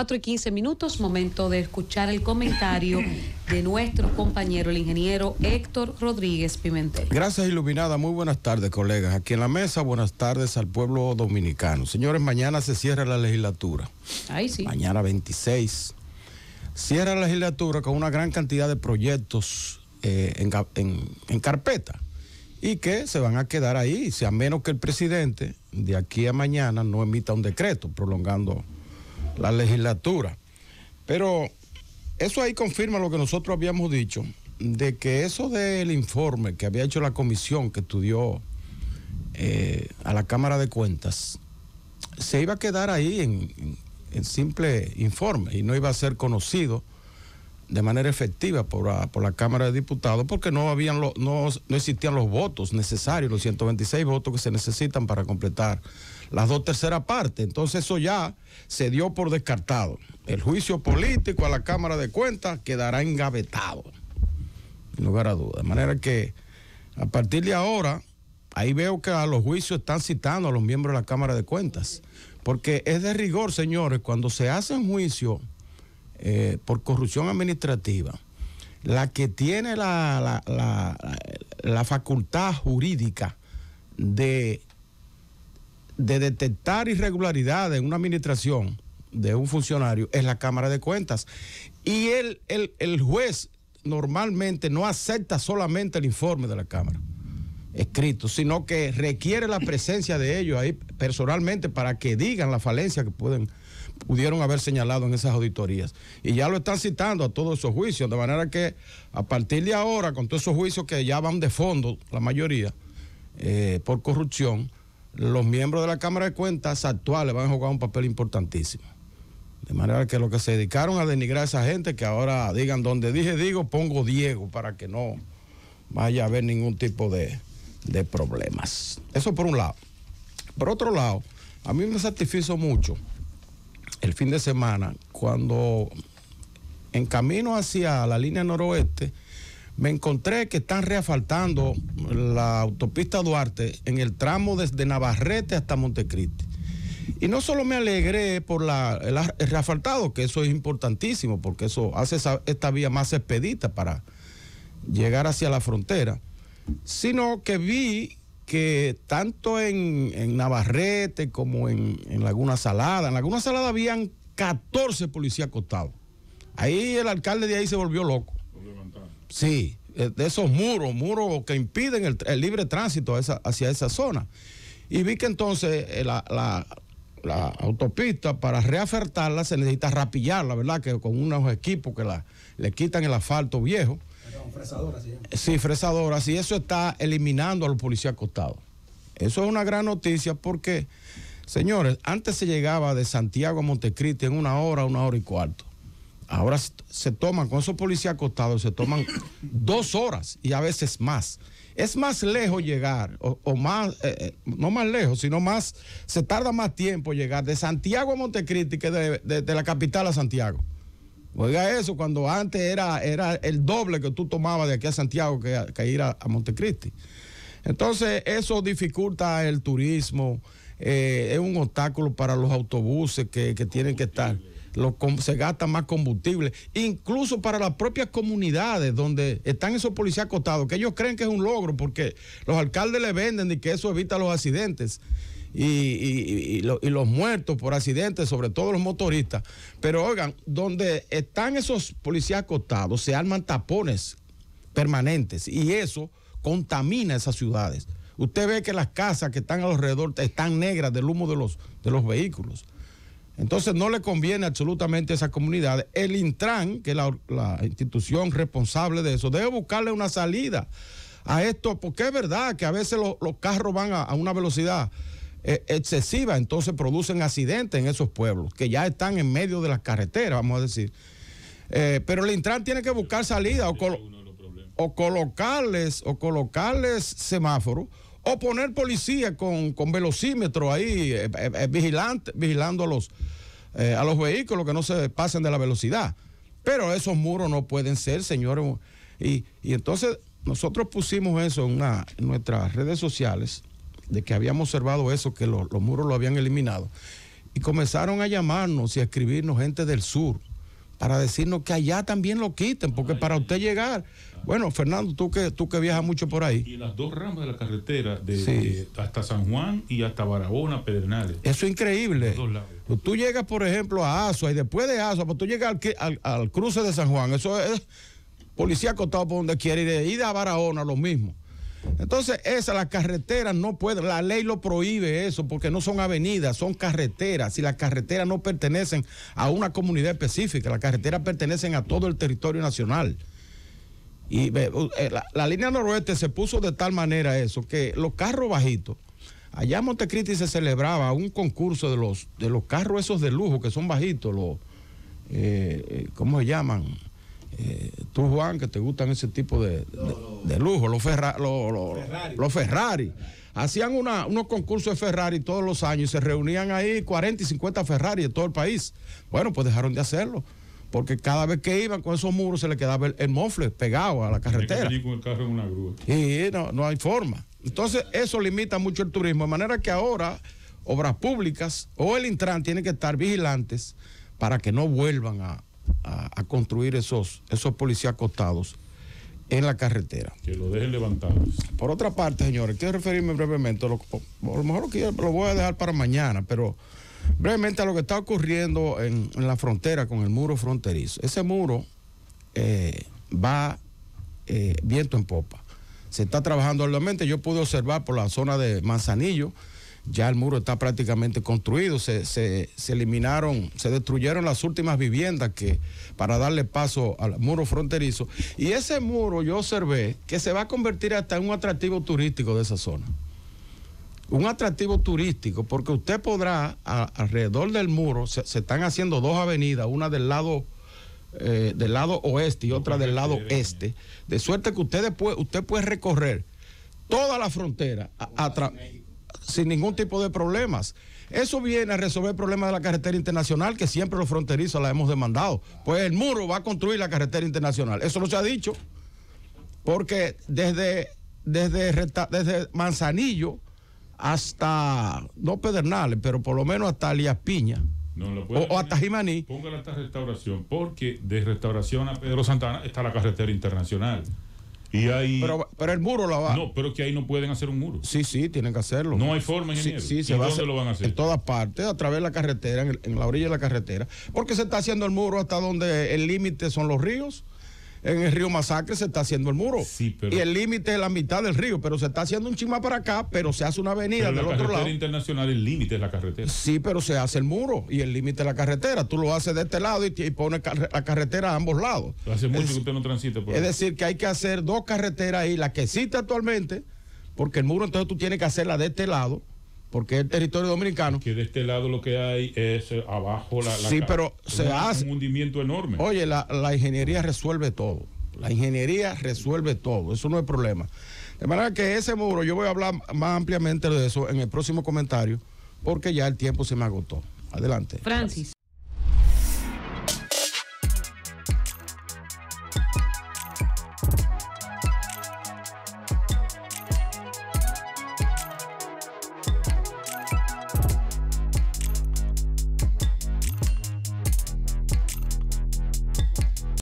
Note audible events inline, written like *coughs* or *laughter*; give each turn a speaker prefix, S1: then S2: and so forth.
S1: 4 y 15 minutos, momento de escuchar el comentario de nuestro compañero, el ingeniero Héctor Rodríguez Pimentel. Gracias, Iluminada. Muy buenas tardes, colegas. Aquí en la mesa, buenas tardes al pueblo dominicano. Señores, mañana se cierra la legislatura. Ahí sí. Mañana 26. Cierra la legislatura con una gran cantidad de proyectos eh, en, en carpeta y que se van a quedar ahí, si a menos que el presidente de aquí a mañana no emita un decreto prolongando la legislatura. Pero eso ahí confirma lo que nosotros habíamos dicho, de que eso del informe que había hecho la comisión que estudió eh, a la Cámara de Cuentas, se iba a quedar ahí en, simple informe y no iba a ser conocido de manera efectiva por la, Cámara de Diputados porque no, habían no, no existían los votos necesarios, los 126 votos que se necesitan para completar las dos terceras partes. Entonces eso ya se dio por descartado. El juicio político a la Cámara de Cuentas quedará engavetado, sin lugar a duda. De manera que a partir de ahora, ahí veo que a los juicios están citando a los miembros de la Cámara de Cuentas, porque es de rigor, señores, cuando se hacen juicios eh, por corrupción administrativa, la que tiene la facultad jurídica de de detectar irregularidades en una administración de un funcionario es la Cámara de Cuentas. Y el, el, juez normalmente no acepta solamente el informe de la Cámara escrito, sino que requiere la presencia de ellos ahí personalmente para que digan la falencia que pueden pudieron haber señalado en esas auditorías. Y ya lo están citando a todos esos juicios, de manera que a partir de ahora, con todos esos juicios que ya van de fondo, la mayoría, eh, por corrupción, los miembros de la Cámara de Cuentas actuales van a jugar un papel importantísimo. De manera que lo que se dedicaron a denigrar a esa gente, que ahora digan donde dije digo, pongo Diego para que no vaya a haber ningún tipo de, de problemas. Eso por un lado. Por otro lado, a mí me satisfizo mucho el fin de semana cuando en camino hacia la línea noroeste, me encontré que están reafaltando la autopista Duarte en el tramo desde Navarrete hasta Montecristi. Y no solo me alegré por la, el, reafaltado, que eso es importantísimo, porque eso hace esta vía más expedita para llegar hacia la frontera, sino que vi que tanto en, Navarrete como en, Laguna Salada, en Laguna Salada habían 14 policías acostados. Ahí el alcalde de ahí se volvió loco. Sí, eh, de esos muros, muros que impiden el, libre tránsito hacia esa zona. Y vi que entonces eh, la, autopista, para reafertarla, se necesita rapillarla, ¿verdad? Que con unos equipos que le quitan el asfalto viejo. ¿sí? sí, fresadoras, y eso está eliminando a los policías acostados. Eso es una gran noticia porque, señores, antes se llegaba de Santiago a Montecristi en una hora, una hora y cuarto. Ahora se toman, con esos policías acostados, se toman *coughs* dos horas y a veces más. Es más lejos llegar, o, más, eh, eh, no más lejos, sino más, se tarda más tiempo llegar de Santiago a Montecristi que de, la capital a Santiago. Oiga eso, cuando antes era, era el doble que tú tomabas de aquí a Santiago que, ir a, Montecristi. Entonces, eso dificulta el turismo, eh, es un obstáculo para los autobuses que, que tienen que estar se gasta más combustible, incluso para las propias comunidades donde están esos policías acostados, que ellos creen que es un logro porque los alcaldes le venden y que eso evita los accidentes. Y, los muertos por accidentes, sobre todo los motoristas. Pero oigan, donde están esos policías acostados, se arman tapones permanentes y eso contamina esas ciudades. Usted ve que las casas que están alrededor están negras del humo de los, de los vehículos. Entonces no le conviene absolutamente a esa comunidad. El Intran, que es la, institución responsable de eso, debe buscarle una salida a esto, porque es verdad que a veces los carros van a, una velocidad eh, excesiva, entonces producen accidentes en esos pueblos, que ya están en medio de las carreteras, vamos a decir. Eh, pero el Intran tiene que buscar salida o colocarles, o colocarles semáforos o poner policía con, velocímetro ahí, eh, eh, eh, vigilante, vigilando a los, a los vehículos que no se pasen de la velocidad. Pero esos muros no pueden ser, señores. Y, entonces nosotros pusimos eso en, nuestras redes sociales, de que habíamos observado eso, que los muros lo habían eliminado. Y comenzaron a llamarnos y a escribirnos gente del sur, para decirnos que allá también lo quiten, porque para usted llegar, bueno, Fernando, tú que tú que viajas mucho por ahí. Y las dos ramas de la carretera, hasta San Juan y hasta Barahona, Pedernales. Eso es increíble. Pues tú llegas, por ejemplo, a Asua y después de Asua, pues tú llegas al, cruce de San Juan, eso es policía acostado por donde quiere ir, ir a Barahona, lo mismo. Entonces, esa, la carretera no puede, la ley lo prohíbe eso, porque no son avenidas, son carreteras. Y las carreteras no pertenecen a una comunidad específica, las carreteras pertenecen a todo el territorio nacional. Y eh, la, línea noroeste se puso de tal manera eso, que los carros bajitos, allá en Montecristi se celebraba un concurso de los, de los carros esos de lujo, que son bajitos, los, eh, eh, ¿cómo se llaman? Eh, tú, Juan, que te gustan ese tipo de, de, lujo, los, los, Ferrari. Hacían unos concursos de Ferrari todos los años y se reunían ahí 40 y 50 Ferrari de todo el país. Bueno, pues dejaron de hacerlo porque cada vez que iban con esos muros se le quedaba el, mofle pegado a la carretera. Y no, no hay forma. Entonces eso limita mucho el turismo, de manera que ahora obras públicas o el Intran tienen que estar vigilantes para que no vuelvan a, a, construir esos, esos policías acostados en la carretera. Que lo dejen levantados. Por otra parte, señores, quiero referirme brevemente, a lo, mejor lo, voy a dejar para mañana, pero brevemente a lo que está ocurriendo en, la frontera con el muro fronterizo. Ese muro eh, va eh, viento en popa. Se está trabajando arduamente. Yo pude observar por la zona de Manzanillo ya el muro está prácticamente construido, se, eliminaron, se destruyeron las últimas viviendas que, para darle paso al muro fronterizo. Y ese muro yo observé que se va a convertir hasta en un atractivo turístico de esa zona. Un atractivo turístico, porque usted podrá, alrededor del muro, se, están haciendo dos avenidas, una del lado... Eh, del lado oeste y otra del lado este, de suerte que usted, después, usted puede recorrer toda la frontera sin ningún tipo de problemas. Eso viene a resolver el problema de la carretera internacional, que siempre los fronterizos la hemos demandado. Pues el muro va a construir la carretera internacional. Eso lo se ha dicho, porque desde, desde, desde Manzanillo hasta, no Pedernales, pero por lo menos hasta Alias Piña. o, hasta Jimaní. Póngala hasta restauración, porque de restauración a Pedro Santana está la carretera internacional. Y pero, el muro la va. No, pero es que ahí no pueden hacer un muro. Sí, sí, tienen que hacerlo. No hay forma, ingeniero. Sí, sí se a En todas partes, a través de la carretera, en, la orilla de la carretera. Porque se está haciendo el muro hasta donde el límite son los ríos en el río Masacre se está haciendo el muro. Y el límite es la mitad del río, pero se está haciendo un chimba para acá, pero se hace una avenida del otro lado. internacional, el límite es la carretera. Sí, pero se hace el muro y el límite es la carretera. Tú lo haces de este lado y, pones la carretera a ambos lados. hace mucho que usted no transite, por Es decir, que hay que hacer dos carreteras ahí, la que existe actualmente, porque el muro entonces tú tienes que hacerla de este lado porque el territorio dominicano. Que de este lado lo que hay es eh, abajo la... sí, pero se hace... Un hundimiento enorme. Oye, la, la, ingeniería resuelve todo. La ingeniería resuelve todo, eso no es problema. De manera que ese muro, yo voy a hablar más ampliamente de eso en el próximo comentario, porque ya el tiempo se me agotó. Adelante. Francis.